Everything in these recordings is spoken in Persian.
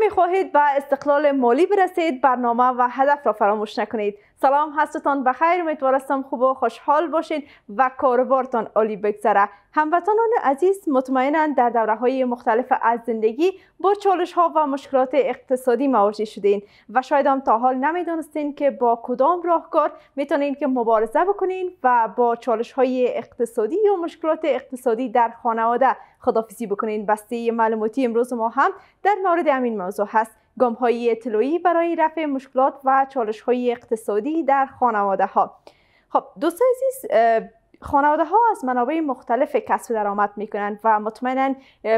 میخواهید به استقلال مالی برسید برنامه و هدف را فراموش نکنید سلام هستتان بخیر امیدوارستم خوب و خوشحال باشین و کاربارتان عالی بگذره هموطنان عزیز مطمئنا در دوره های مختلف از زندگی با چالش ها و مشکلات اقتصادی مواجه شدین و شاید هم تا حال نمیدانستین که با کدام راهکار میتونین که مبارزه بکنین و با چالش های اقتصادی یا مشکلات اقتصادی در خانواده خدافیزی بکنین بسته معلوماتی امروز ما هم در مورد همین موضوع هست های اطلاعی برای رفع مشکلات و های اقتصادی در خانواده ها خب دوستان عزیز خانواده ها از منابع مختلف کسب درآمد کنند و مطمئنا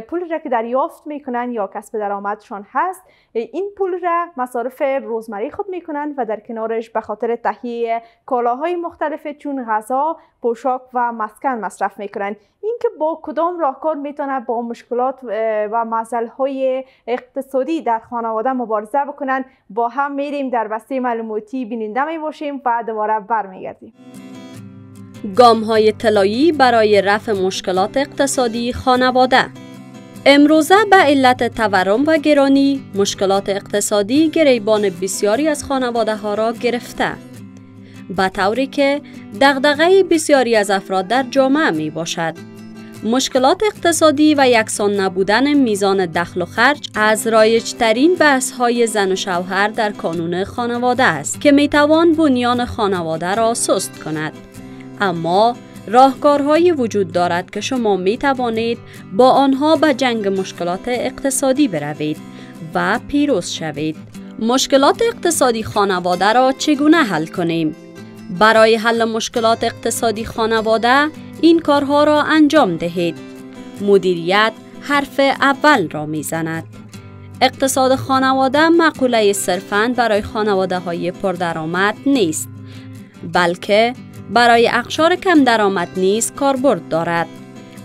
پول را که دریافت کنند یا کسب درآمدشان هست این پول را مصارف روزمره خود کنند و در کنارش به خاطر تهیه کالاهای مختلف چون غذا، پوشاک و مسکن مصرف کنند اینکه با کدام راهکار می با مشکلات و مسائل های اقتصادی در خانواده مبارزه بکنند با هم میریم در بسته معلوماتی بیننده باشیم و دوباره برمیگردیم گام های تلایی برای رفع مشکلات اقتصادی خانواده امروزه به علت تورم و گرانی مشکلات اقتصادی گریبان بسیاری از خانواده ها را گرفته به طوری که دغدغه بسیاری از افراد در جامعه می باشد مشکلات اقتصادی و یکسان نبودن میزان دخل و خرج از رایجترین بحث های زن و شوهر در کانون خانواده است که می توان بنیان خانواده را سست کند اما راهکارهایی وجود دارد که شما می توانید با آنها به جنگ مشکلات اقتصادی بروید و پیروز شوید. مشکلات اقتصادی خانواده را چگونه حل کنیم؟ برای حل مشکلات اقتصادی خانواده این کارها را انجام دهید. مدیریت حرف اول را می زند اقتصاد خانواده مقوله صرفاً برای خانواده های پردرآمد نیست، بلکه برای اقشار کم درآمد نیز کاربرد دارد.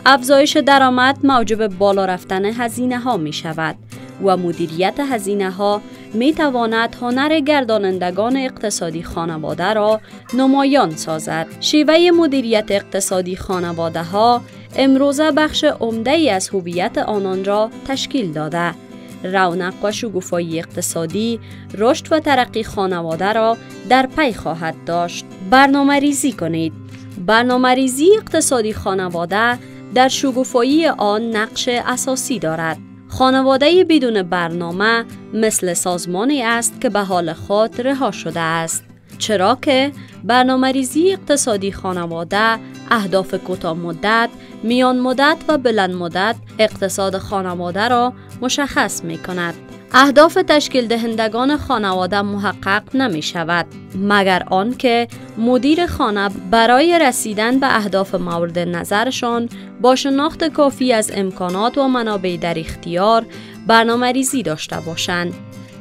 افزایش درآمد موجب بالا رفتن هزینه ها می شود و مدیریت هزینه ها می تواند هنر گردانندگان اقتصادی خانواده را نمایان سازد. شیوه مدیریت اقتصادی خانواده ها امروزه بخش عمده ای از هویت آنان را تشکیل داده رونق و شکوفایی اقتصادی، رشد و ترقی خانواده را در پی خواهد داشت. برنامه ریزی کنید. برنامه ریزی اقتصادی خانواده در شگوفایی آن نقش اساسی دارد. خانواده بدون برنامه مثل سازمانی است که به حال خود رها شده است. چرا که برنامه ریزی اقتصادی خانواده اهداف کوتاه مدت میان مدت و بلند مدت اقتصاد خانواده را مشخص می کند. اهداف تشکیل دهندگان خانواده محقق نمی شود مگر آنکه مدیر خانه برای رسیدن به اهداف مورد نظرشان با شناخت کافی از امکانات و منابع در اختیار برنامه ریزی داشته باشند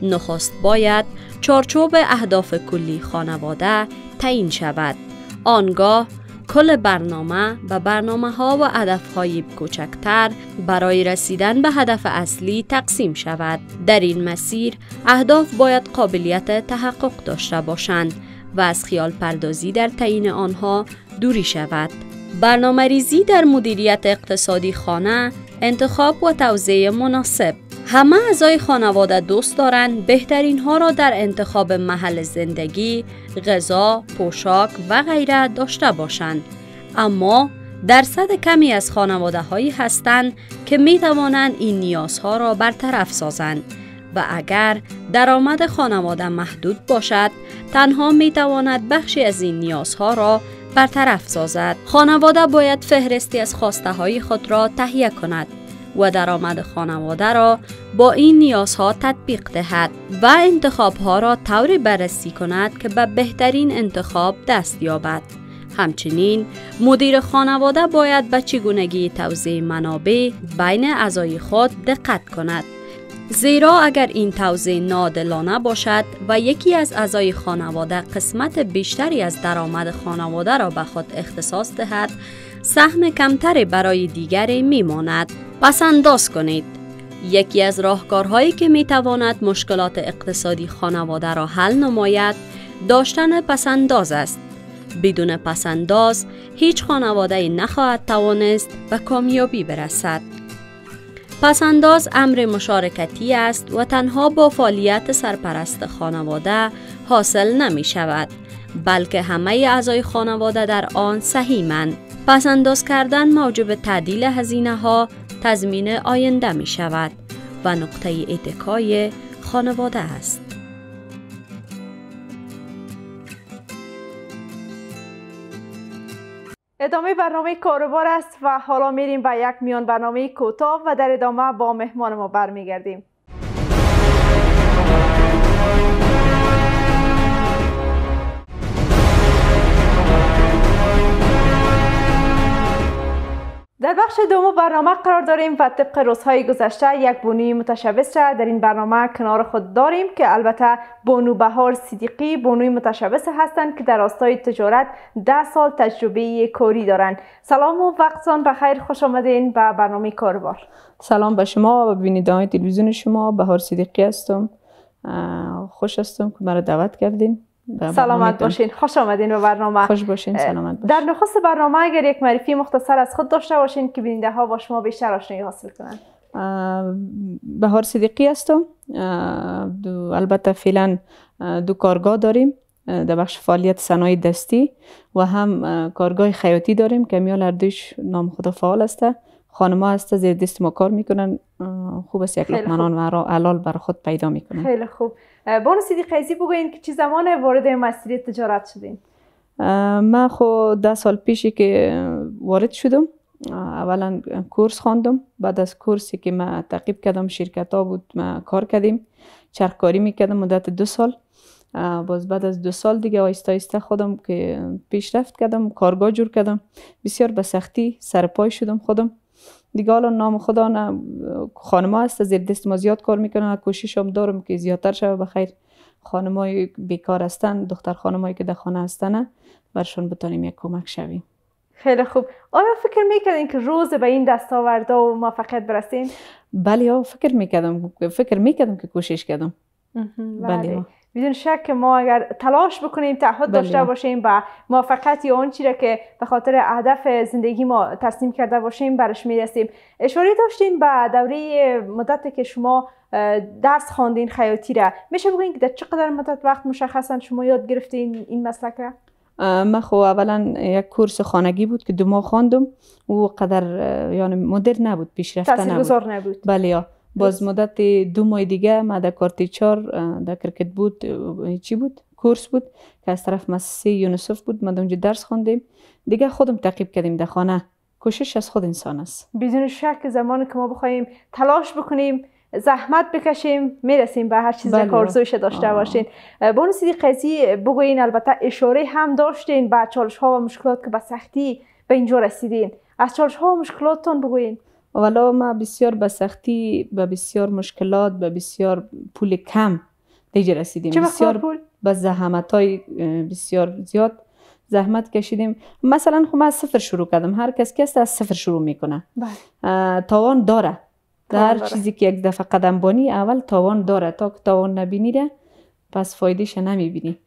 نخست باید چارچوب اهداف کلی خانواده تعیین شود آنگاه کل برنامه و برنامه ها و هدف های کوچکتر برای رسیدن به هدف اصلی تقسیم شود. در این مسیر اهداف باید قابلیت تحقق داشته باشند و از خیال پردازی در تعیین آنها دوری شود. برنامه ریزی در مدیریت اقتصادی خانه، انتخاب و توزیع مناسب همه اعضای خانواده دوست دارند بهترین ها را در انتخاب محل زندگی، غذا، پوشاک و غیره داشته باشند. اما درصد کمی از خانواده هایی هستند که می توانند این نیازها را برطرف سازند و اگر درآمد خانواده محدود باشد تنها می تواند بخشی از این نیازها را برطرف سازد. خانواده باید فهرستی از خواسته های خود را تهیه کند و درآمد خانواده را با این نیازها تطبیق دهد و انتخابها را طوری بررسی کند که به بهترین انتخاب دست یابد. همچنین مدیر خانواده باید به چگونگی توزیع منابع بین اعضای خود دقت کند. زیرا اگر این توزیع نادلانه باشد و یکی از اعضای خانواده قسمت بیشتری از درآمد خانواده را به خود اختصاص دهد سهم کمتری برای دیگری میماند پس انداز کنید یکی از راهکارهایی که می تواند مشکلات اقتصادی خانواده را حل نماید داشتن پسنداز است بدون پسنداز هیچ خانواده نخواهد توانست به کامیابی برسد پسنداز امر مشارکتی است و تنها با فعالیت سرپرست خانواده حاصل نمی شود بلکه همه اعضای خانواده در آن سهیمند انداز کردن موجب تعدیل هزینه ها تضمین آینده می شود و نقطه اتکای خانواده است. ادامه برنامه کاروبار است و حالا میریم به یک میان برنامه کوتاه و در ادامه با مهمان ما برمیگردیم. در بخش دوم برنامه قرار داریم و طبق روزهای گذشته یک بانوی متشبس را در این برنامه کنار خود داریم که البته بانو بهار صدیقی بانوی متشبس هستند که در راستای تجارت ده سال تجربه کاری دارند سلام و وقتتان بخیر خوش آمدین به برنامه کاربار سلام به شما و بینندگان تلویزیون شما بهار صدیقی هستم خوش هستم که مرا دعوت کردین سلامت باشین خوش آمدین به برنامه خوش باشین سلامت باشین در نخست برنامه اگر یک معرفی مختصر از خود داشته باشین که بیننده ها با شما بیشتر آشنایی حاصل کنند بهار صدیقی هستم البته فعلا دو کارگاه داریم در بخش فعالیت صنایع دستی و هم کارگاه خیاطی داریم که میال هر نام خدا فعال هسته خانما از زیر دست ما کار میکنن خوب است یک لقمنان و علال بر خود پیدا میکنن خیلی خوب بانو سیدی قیزی بگوین که چه زمان وارد مسیر تجارت شدین من خو ده سال پیشی که وارد شدم اولا کورس خواندم بعد از کورسی که من تعقیب کردم شرکت ها بود من کار کردیم چرخکاری میکردم مدت دو سال باز بعد از دو سال دیگه آیستا آیستا خودم که پیشرفت کردم کارگاه جور کردم بسیار به سختی سرپای شدم خودم دیگه حالا نام خدا نه خانما هست زیر دست ما زیاد کار میکنن کوششم هم دارم که زیادتر شوه بخیر خانمای بیکار هستن دختر خانمایی که در خانه هستن برشون بتانیم یک کمک شویم خیلی خوب آیا فکر میکردین که روز به این دستاوردها و موفقیت برسین بله فکر میکردم فکر میکردم که کوشش کردم بله, بله. بدون شک ما اگر تلاش بکنیم تعهد بله. داشته باشیم به موفقیت یا اون که به خاطر هدف زندگی ما تصمیم کرده باشیم برش میرسیم اشاره داشتین به دوره مدت که شما درس خواندین خیاطی را میشه بگین که در چقدر مدت وقت مشخصا شما یاد گرفتین این مسلک را من خو خب اولا یک کورس خانگی بود که دو ماه خواندم او قدر یعنی مدر نبود پیشرفته نبود نبود بله باز مدت دو ماه دیگه ما در کارت چار در کرکت بود چی بود کورس بود که از طرف مؤسسه یونسف بود ما اونجا درس خوندیم دیگه خودم تعقیب کردیم در خانه کوشش از خود انسان است بدون شک زمان که ما بخوایم تلاش بکنیم زحمت بکشیم میرسیم به هر چیزی بله. که داشته باشین بانو سیدی قیزی بگوین البته اشاره هم داشتین به چالش ها و مشکلات که به سختی به اینجا رسیدین از چالش ها و مشکلاتتون بگوین ولی ما بسیار به سختی به بسیار مشکلات به بسیار پول کم دیگه رسیدیم چه بسیار پول؟ به زحمت های بسیار زیاد زحمت کشیدیم مثلا خب من از صفر شروع کردم هر کس که از صفر شروع میکنه بله. تاوان داره در هر چیزی که یک دفعه قدم بانی اول تاوان داره تا که تاوان نبینی ره پس فایدهش نمیبینی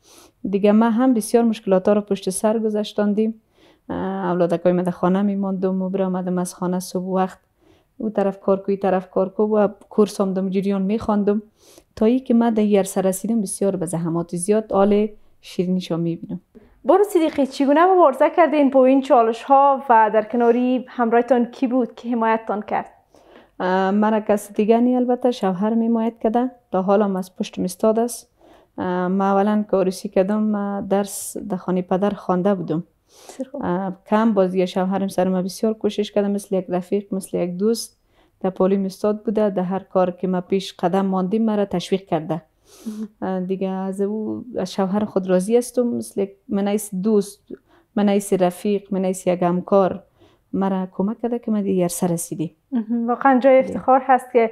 دیگه ما هم بسیار مشکلات ها رو پشت سر گذاشتاندیم اولادکای من در خانه میماندم و از خانه صبح وقت او طرف کار کو طرف کار کو و کورس هم دم جریان میخواندم تا ای که من در سر رسیدم بسیار به زحمات زیاد آل می میبینم برو صدیقی چگونه مبارزه کردین با این چالش ها و در کناری همراهتان کی بود که حمایتتان کرد مرا کس دیگه البته شوهر میمایت کده تا حالا از پشت مستاد است ما اولا که کردم درس در خانه پدر خوانده بودم خب. کم بازی دیگه شوهرم سر ما بسیار کوشش کردم مثل یک رفیق مثل یک دوست در پولی استاد بوده در هر کار که ما پیش قدم ماندیم مرا تشویق کرده دیگه از او از شوهر خود راضی هستم مثل من دوست من رفیق من یک همکار مرا کمک کرده که من دیگر سر رسیدیم واقعا جای افتخار هست که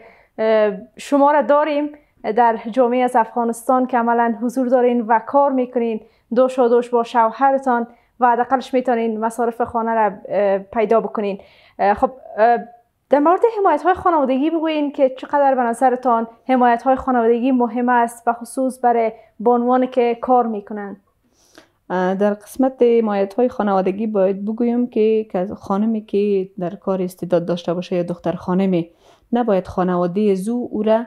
شما را داریم در جامعه از افغانستان که عملا حضور دارین و کار میکنین دوش با شوهرتان و حداقلش میتونین مصارف خانه را پیدا بکنین خب در مورد حمایت های خانوادگی بگوین که چقدر به نظرتان حمایت های خانوادگی مهم است و خصوص برای بانوان که کار میکنن. در قسمت حمایت های خانوادگی باید بگویم که خانمی که در کار استعداد داشته باشه یا دختر خانمی نباید خانواده زو او را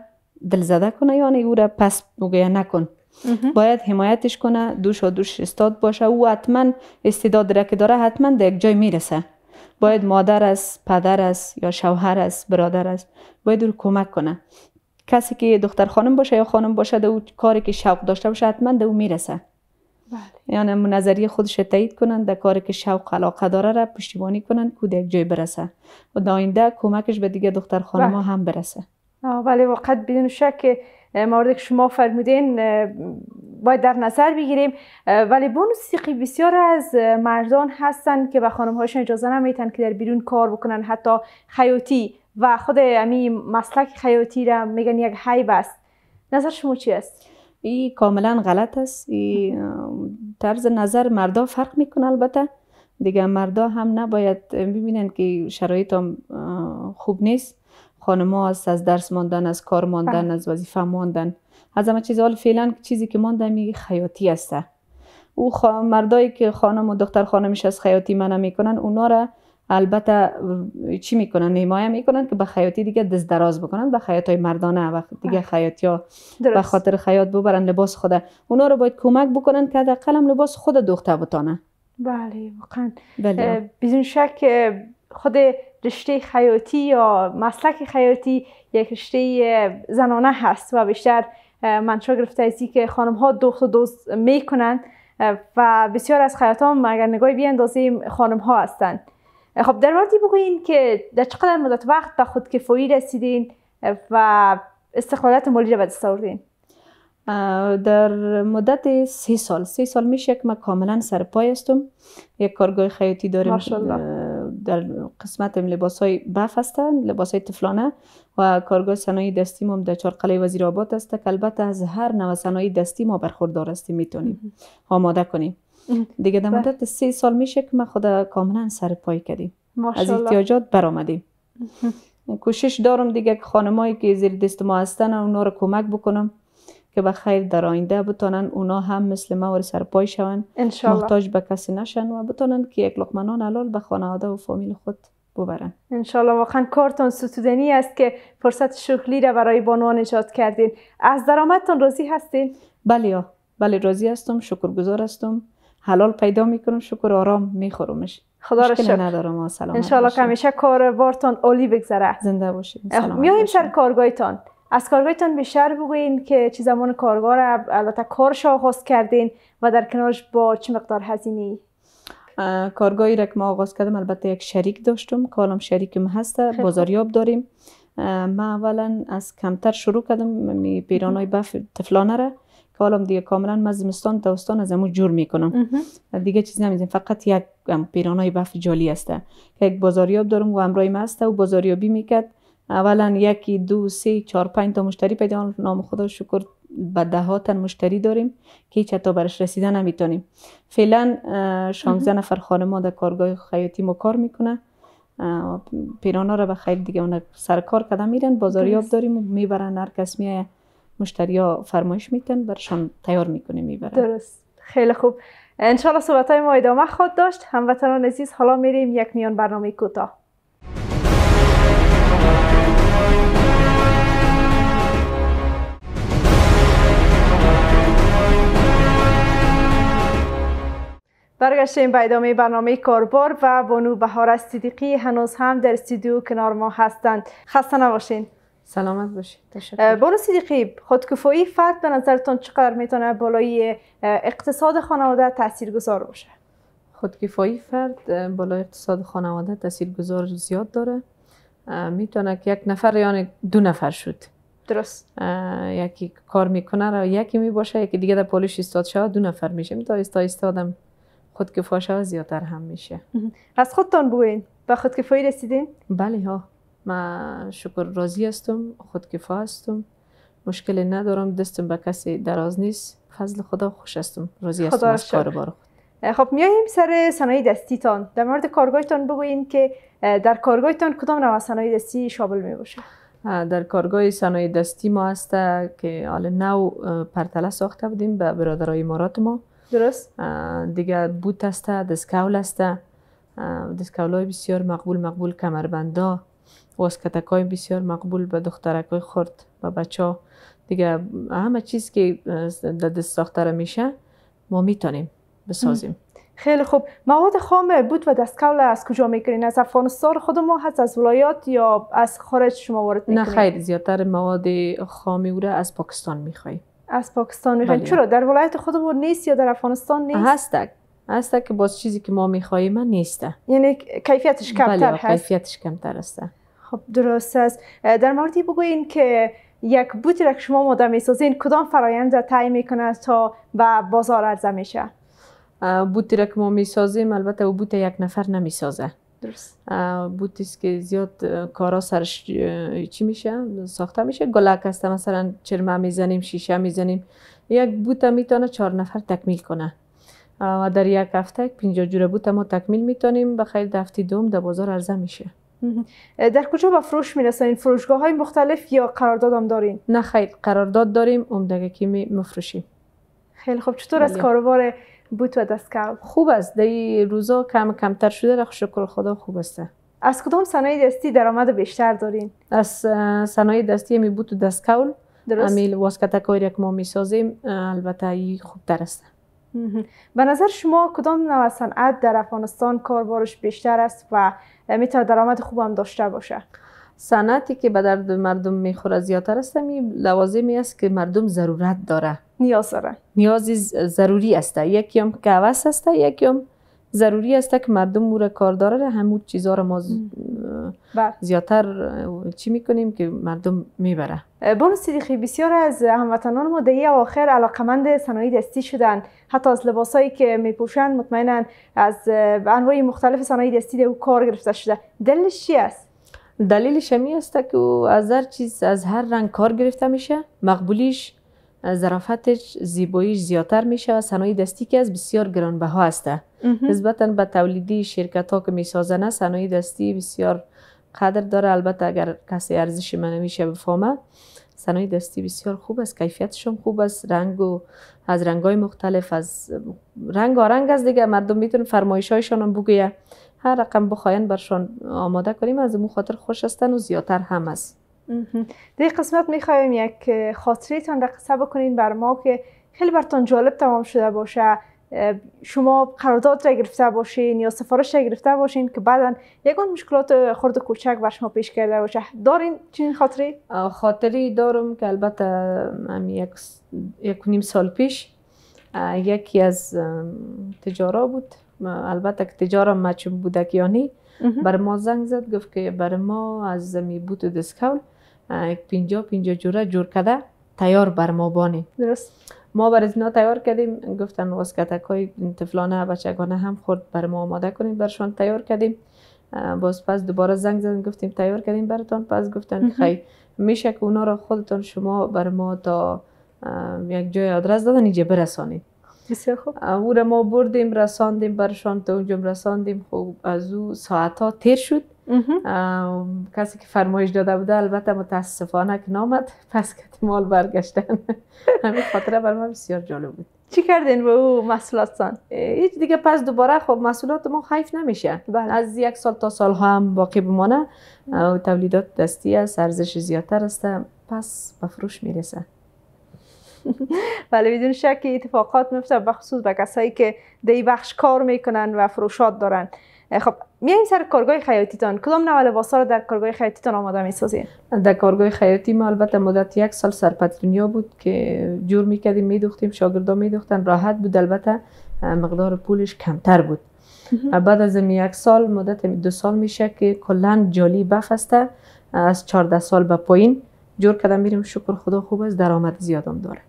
دلزده کنه یعنی او را پس بگویه نکن باید حمایتش کنه دوش و دوش استاد باشه او حتما استعداد را که داره حتما در یک جای میرسه باید مادر است پدر است یا شوهر است برادر است باید او کمک کنه کسی که دختر خانم باشه یا خانم باشه در کاری که شوق داشته باشه حتما در او میرسه بله. یعنی نظریه خودش تایید کنن در کاری که شوق علاقه داره را پشتیبانی کنن کودک یک جای برسه و دا کمکش به دیگه دختر خانم بله. هم برسه ولی وقت بدون شک مورد که شما فرمودین باید در نظر بگیریم ولی بونوس سیقی بسیار از مردان هستند که به خانم هاشون اجازه نمیتن که در بیرون کار بکنن حتی خیاطی و خود امی مسلک خیاطی را میگن یک حیب است نظر شما چی است ای کاملا غلط است ای طرز نظر مردا فرق میکنه البته دیگه مردا هم نباید ببینن که شرایط خوب نیست خانم هست از درس ماندن از کار ماندن بله. از وظیفه ماندن از همه چیز حال فعلا چیزی که مانده میگه خیاطی هسته او خا... مردایی که خانم و دختر خانمش از خیاطی منع میکنن اونا را البته چی میکنن حمایه میکنن که به خیاطی دیگه دست دراز بکنن به خیاط های مردانه و دیگه بله. خیاطی ها به خاطر خیاط ببرن لباس خوده اونا رو باید کمک بکنن که قلم لباس خود دختر بتانه بله واقعا بله. بدون شک خود رشته خیاطی یا مسلک خیاطی یک رشته زنانه هست و بیشتر منشا گرفته ازی که خانم ها دخت و دوز می کنند و بسیار از ها اگر نگاهی بی اندازه خانم ها هستند خب در موردی بگوین که در چقدر مدت وقت به خود خودکفایی رسیدین و استقلالت مالی را به در مدت سه سال سه سال میشه که من کاملا سرپای هستم یک کارگاه خیاطی داریم در قسمت لباس های بف هستند لباس های تفلانه و کارگاه صنایع دستی ما در قلعه وزیر آباد است که البته از هر نوع صنایع دستی ما برخوردار هستیم میتونیم آماده کنیم دیگه در بله. مدت سه سال میشه که ما خود کاملا سر پای کردیم از احتیاجات برآمدیم کوشش دارم دیگه که خانمایی که زیر دست ما هستن اونا رو کمک بکنم که به خیر در آینده بتانن اونا هم مثل ما ور سرپای شوند محتاج به کسی نشن و بتانن که یک لقمه نان حلال به خانواده و فامیل خود ببرن انشالله واقعا کارتون ستودنی است که فرصت شغلی را برای بانوان ایجاد کردین از درآمدتون راضی هستین بله بله راضی هستم شکرگزار هستم حلال پیدا میکنم شکر آرام میخورمش خدا را شکر ندارم انشالله که همیشه کار بارتان عالی بگذره زنده باشید میاییم سر کارگاهتان از کارگاهتان بیشتر بگوین که چه زمان کارگاه را البته کارش آغاز کردین و در کنارش با چه مقدار هزینه کارگاهی را که ما آغاز کردم البته یک شریک داشتم کالم شریکم هست. بازاریاب داریم ما اولا از کمتر شروع کردم می پیرانای بف تفلانه را که دیگه کاملا من زمستان تابستان از امو جور میکنم دیگه چیز نمیزیم فقط یک پیرانای بف جالی هسته که یک بازاریاب دارم و امرای ما و بازاریابی میکرد اولا یکی دو سه چهار پنج تا مشتری پیدا نام خدا شکر به ده ها تن مشتری داریم که هیچ برش رسیده نمیتونیم فعلا 16 نفر خانم در کارگاه خیاطی ما کار میکنه پیرانا را به خیر دیگه اون سر کار کردن میرن بازاریاب داریم و میبرن هر کس مشتری مشتریا فرمایش میتن برشان تیار میکنیم میبرن درست خیلی خوب انشالله صحبت های ما ادامه خود داشت هموطنان عزیز حالا میریم یک میان برنامه کوتاه برگشتیم به ادامه برنامه کاربار و بانو بهار صدیقی هنوز هم در استودیو کنار ما هستند خسته نباشین سلامت باشید تشکر بانو صدیقی خودکفایی فرد به نظرتون چقدر میتونه بالای اقتصاد خانواده تاثیرگذار باشه خودکفایی فرد بالای اقتصاد خانواده تاثیرگذار زیاد داره میتونه که یک نفر یا دو نفر شد درست یکی کار میکنه را یکی میباشه یکی دیگه در پولیش استاد دو نفر میشه تا استاد استادم خودکفاش ها زیادتر هم میشه از خودتان بگوین به خودکفایی رسیدین؟ بله ها من شکر راضی هستم خودکفا هستم مشکل ندارم دستم به کسی دراز نیست فضل خدا خوش هستم راضی هستم از کار بار خود خب میاییم سر صنایع دستیتان در مورد کارگاهتان بگوین که در کارگاهتان کدام نوع صنایع دستی شابل می باشه در کارگاه صنایع دستی ما هست که حال نو پرتله ساخته بودیم به برادرای امارات ما درست دیگه بوت است دسکاول است دسکاول های بسیار مقبول مقبول کمربندا واسکتک های بسیار مقبول به دخترک های خورد به بچه ها دیگه همه چیز که در دست میشه ما میتونیم بسازیم خیلی خوب مواد خام بود و دستکول از کجا میکنین از افغانستان خود ما هست از ولایات یا از خارج شما وارد میکنین نه خیر زیادتر مواد خامی او از پاکستان میخواییم از پاکستان میخواین بله. چرا در ولایت خودمون نیست یا در افغانستان نیست هستک هسته که باز چیزی که ما میخواهیم نیسته یعنی کیفیتش بله، کمتر بله، هست کیفیتش کمتر است خب درست است در موردی بگوین که یک بوتی را که شما ماده میسازین کدام فرایند را تعیین میکنه تا به بازار عرضه میشه بوتی را که ما میسازیم البته او بوت یک نفر نمیسازه درست بوتیست که زیاد کارا سرش چی میشه ساخته میشه گلک هسته مثلا چرمه میزنیم شیشه میزنیم یک بوته میتونه چهار نفر تکمیل کنه و در یک هفته یک پینجا جوره بوت ما تکمیل میتونیم و خیلی دفتی دوم در بازار عرضه میشه در کجا به فروش این فروشگاه های مختلف یا قرارداد هم دارین نه خیلی قرارداد داریم امدگه می مفروشیم خیلی خوب چطور از بله. کاروبار بود و خوب است در روزا کم کمتر شده را شکر خدا خوب است از کدام صنایع دستی درآمد بیشتر دارین از صنایع دستی می بود و دستکول درست امیل واسکت کویر که ما می البته ای خوب تر است به نظر شما کدام نوع صنعت در افغانستان کاربارش بیشتر است و میتونه درآمد خوب هم داشته باشه صنعتی که به درد مردم میخوره زیادتر است می لوازمی است که مردم ضرورت داره نیاز داره نیاز ضروری است یکی هم که هست است یکی هم ضروری است که مردم مور کار داره همون چیزا رو ما بله. زیادتر چی میکنیم که مردم میبره بانو صدیقی بسیار از هموطنان ما دهی آخر علاقمند صنایع دستی شدن حتی از لباسایی که میپوشند مطمئنا از انواع مختلف صنایع دستی ده کار گرفته شده دلش چی است دلیل شمی است که از هر چیز از هر رنگ کار گرفته میشه مقبولیش ظرافتش زیباییش زیاتر میشه و صنایع دستی که از بسیار گرانبها است نسبتا به تولیدی شرکت ها که میسازنه صنایع دستی بسیار قدر داره البته اگر کسی ارزش میشه بفهمه صنایع دستی بسیار خوب است کیفیتشون خوب است رنگ و از رنگ های مختلف از رنگ و رنگ از دیگه مردم میتونن فرمایش هایشان هم هر رقم بخواین برشان آماده کنیم از اون خاطر خوش هستن و زیادتر هم است در قسمت میخوایم یک خاطرتان را قصه بکنین بر ما که خیلی برتان جالب تمام شده باشه شما قرارداد را گرفته باشین یا سفارش را گرفته باشین که بعدا یکان مشکلات خرد و کوچک بر شما پیش کرده باشه دارین چین خاطری؟ خاطری دارم که البته یک, یک نیم سال پیش یکی از تجارا بود البته که تجارم مچم بودک یا نی بر ما زنگ زد گفت که بر ما از زمی بوت دسکول پینجا پینجا جوره جور کده تیار بر ما بانی درست ما بر از تیار کردیم گفتن واسکتک های و بچگانه هم خورد بر ما آماده کنیم برشان تیار کردیم باز پس دوباره زنگ زدن گفتیم تیار کردیم براتان پس گفتن خیلی میشه که اونا را خودتان شما بر ما تا یک جای آدرس دادن اینجا برسانید بسیار خوب او را ما بردیم رساندیم برشان تا اونجا رساندیم خب از او ساعت ها تیر شد کسی که فرمایش داده بوده البته متاسفانه که نامد پس مال برگشتن همین خاطره بر من بسیار جالب بود چی کردین به او محصولاتتان؟ هیچ دیگه پس دوباره خب محصولات ما خیف نمیشه بله. از یک سال تا سال هم باقی بمانه تولیدات دستی است ارزش زیادتر است پس به فروش میرسه ولی بدون شک اتفاقات میفته بخصوص به کسایی که دی بخش کار میکنن و فروشات دارن خب میایم سر کارگاه خیاطیتان کدام نوع لباسا رو در کارگاه خیاطیتان آماده میسازید در کارگاه خیاطی ما البته مدت یک سال دنیا بود که جور میکردیم میدوختیم شاگردا میدوختن راحت بود البته مقدار پولش کمتر بود بعد از یک سال مدت دو سال میشه که کلا جالی بخسته از 14 سال به پایین جور کردم میریم شکر خدا خوب است درآمد زیادم داره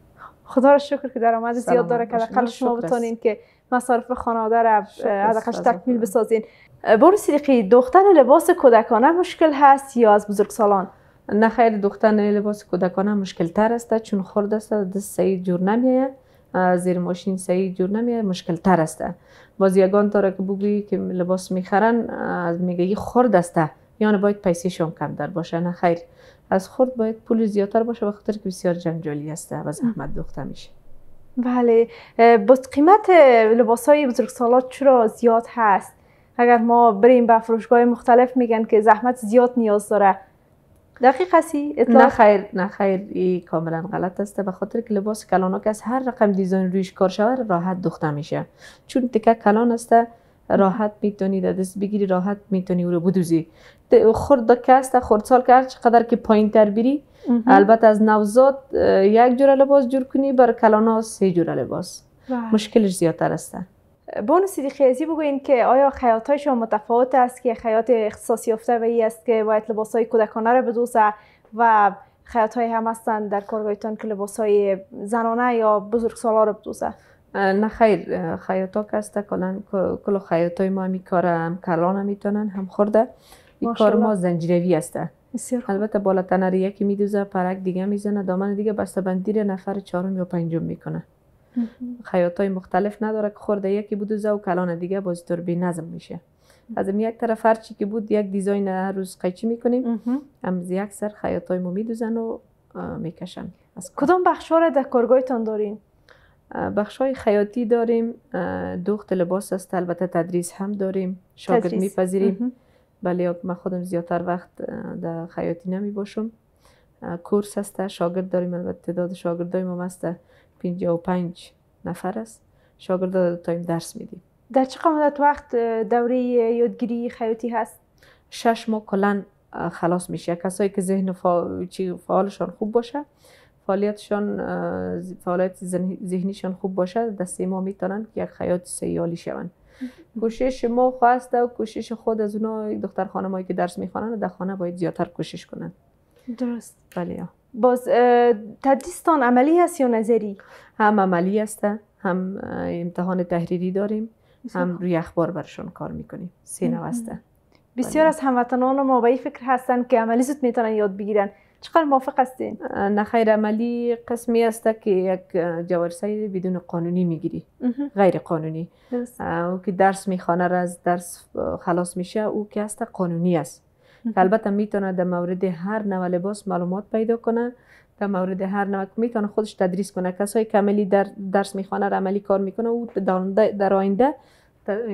خدا را شکر که درآمد زیاد داره که حداقل شما بتونین که مصارف خانواده را حداقلش تکمیل بسازین برو صدیقی دختر لباس کودکانه مشکل هست یا از بزرگسالان نه خیر دختر لباس کودکانه مشکل تر است چون خرد است دست صحیح جور نمیه زیر ماشین صحیح جور نمیه مشکل تر است باز یگان داره که بگویی که لباس میخرن از میگه خرد است یعنی باید پیسه شام کم در باشه نه خیر از خرد باید پول زیادتر باشه به خاطر که بسیار جنجالی هسته و زحمت دوخته میشه بله بس قیمت لباس های سالات چرا زیاد هست اگر ما بریم به فروشگاه مختلف میگن که زحمت زیاد نیاز داره دقیق هستی نه خیر نه خیر این کاملا غلط است به خاطر که لباس که از هر رقم دیزاین رویش کار شود راحت دوخته میشه چون تکه کلان است راحت میتونی در دست بگیری راحت میتونی او رو بدوزی خرد که است خرد سال که چقدر که پایین تر بیری البته از نوزاد یک جور لباس جور کنی بر کلانا سه جور لباس مشکلش زیادتر است بانو صدیقی خیزی بگوین که آیا خیاط های شما متفاوت است که خیاط اختصاصی یافته است که باید لباس های کودکانه را بدوزه و خیاط های هم هستند در کارگاهتان که لباس های زنانه یا بزرگسال را بدوزه نه خیر خیاطا که کنن کل خیاطای ما می کار هم کلان میتونن هم خورده این کار ما زنجیروی هستن البته بالا تنری یکی میدوزه پرک دیگه میزنه دامن دیگه بسته بندی نفر چهارم یا پنجم میکنه خیاطای مختلف نداره که خورده یکی بودوزه و کلان دیگه باز طور بی نظم میشه از یک طرف هر که بود یک دیزاین هر روز قیچی میکنیم هم از یک سر خیاطای ما میدوزن و میکشن از کدام بخش را در کارگاهتان دارین بخش های خیاطی داریم دوخت لباس است البته تدریس هم داریم شاگرد میپذیریم بله من خودم زیادتر وقت در خیاطی نمی باشم کورس هسته. شاگرد داریم البته تعداد شاگردای ما و 55 نفر است شاگرد تایم درس میدیم در چه وقت دوره یادگیری خیاطی هست شش ماه کلا خلاص میشه کسایی که ذهن فعالشان خوب باشه فعالیتشان فعالیت ذهنیشان خوب باشه دست ما میتونن که یک حیات سیالی شوند کوشش ما خواسته و کوشش خود از اونا دختر خانمایی که درس میخوانند در خانه باید زیادتر کوشش کنند درست بله باز تدریستان عملی است یا نظری هم عملی است هم امتحان تحریری داریم هم روی اخبار برشون کار میکنیم سه بسیار بسیار بله. از هموطنان ما به فکر هستند که عملی زود میتونن یاد بگیرن چقدر موافق هستین نخیر عملی قسمی است که یک جوارسای بدون قانونی میگیری غیر قانونی او که درس میخوانه را از درس خلاص میشه او که است قانونی است البته میتونه در مورد هر نوع لباس معلومات پیدا کنه در مورد هر نوع میتونه خودش تدریس کنه کسایی که عملی در درس میخوانه را عملی کار میکنه او در آینده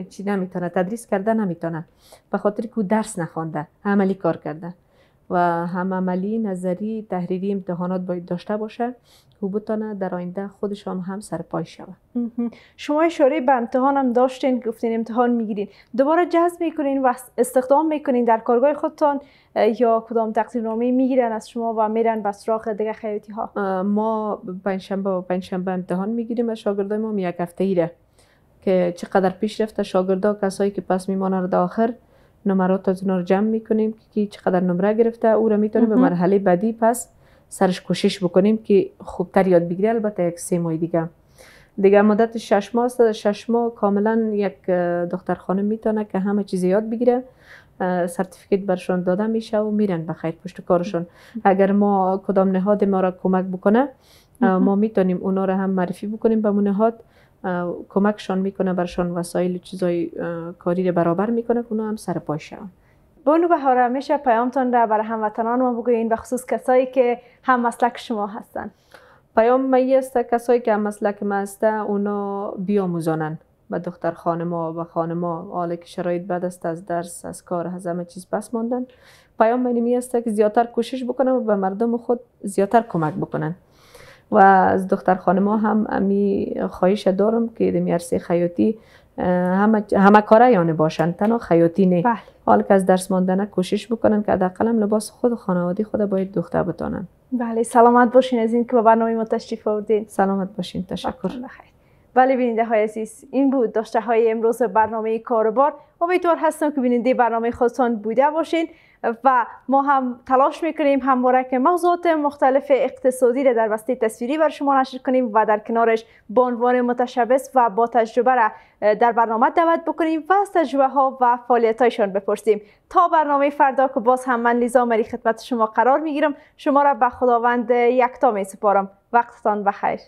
چی نمیتونه تدریس کرده نمیتونه به خاطر که او درس نخوانده عملی کار کرده و هم عملی نظری تحریری امتحانات باید داشته باشه و بتانه در آینده خودشان هم سر پای شود شما اشاره به امتحان هم داشتین گفتین امتحان میگیرین دوباره جذب میکنین و استخدام میکنین در کارگاه خودتان یا کدام نامه میگیرن از شما و میرن به سراغ دیگه خیاطی ها ما پنجشنبه و پنجشنبه امتحان میگیریم از شاگردای ما یک هفته ایره که چقدر پیش رفته شاگردا کسایی که پس میمانند آخر نمرات رو جمع میکنیم که چقدر نمره گرفته او را میتونیم به مرحله بعدی پس سرش کوشش بکنیم که خوبتر یاد بگیره البته یک سه ماه دیگه دیگه مدت شش ماه است شش ماه کاملا یک دختر خانم میتونه که همه چیز یاد بگیره سرتیفیکیت برشون داده میشه و میرن به خیر پشت کارشون اگر ما کدام نهاد ما را کمک بکنه ما میتونیم اونا را هم معرفی بکنیم به نهاد کمکشان میکنه برشان وسایل چیزای کاری رو برابر میکنه که هم سر پای شون بانو بهاره همیشه پیامتون را برای هموطنان ما بگوین و خصوص کسایی که هم مسلک شما هستن پیام ما است کسایی که هم مسلک ما هسته اونا بیاموزانن به دختر خانما و خانما حالا که شرایط بد است از درس از کار از همه چیز بس ماندن پیام منی میسته است که زیاتر کوشش بکنن و به مردم خود زیاتر کمک بکنن و از دختر خانم ها هم امی خواهش دارم که در میرسه خیاطی همه همه کاره یانه باشن تنها خیاطی نه بله. حال که از درس ماندن کوشش بکنن که حداقل لباس خود خانوادی خود باید دختر بتانن بله سلامت باشین از که به برنامه ما تشریف آوردین سلامت باشین تشکر بله بیننده های عزیز این بود داشته های امروز برنامه کاربار امیدوار هستم که بیننده برنامه خودتان بوده باشین و ما هم تلاش میکنیم همواره که موضوعات مختلف اقتصادی را در وسط تصویری بر شما نشر کنیم و در کنارش به عنوان متشبس و با تجربه را در برنامه دعوت بکنیم و از تجربه ها و فعالیت هایشان بپرسیم تا برنامه فردا که باز هم من لیزا مری خدمت شما قرار میگیرم شما را به خداوند یکتا می سپارم وقتتان بخیر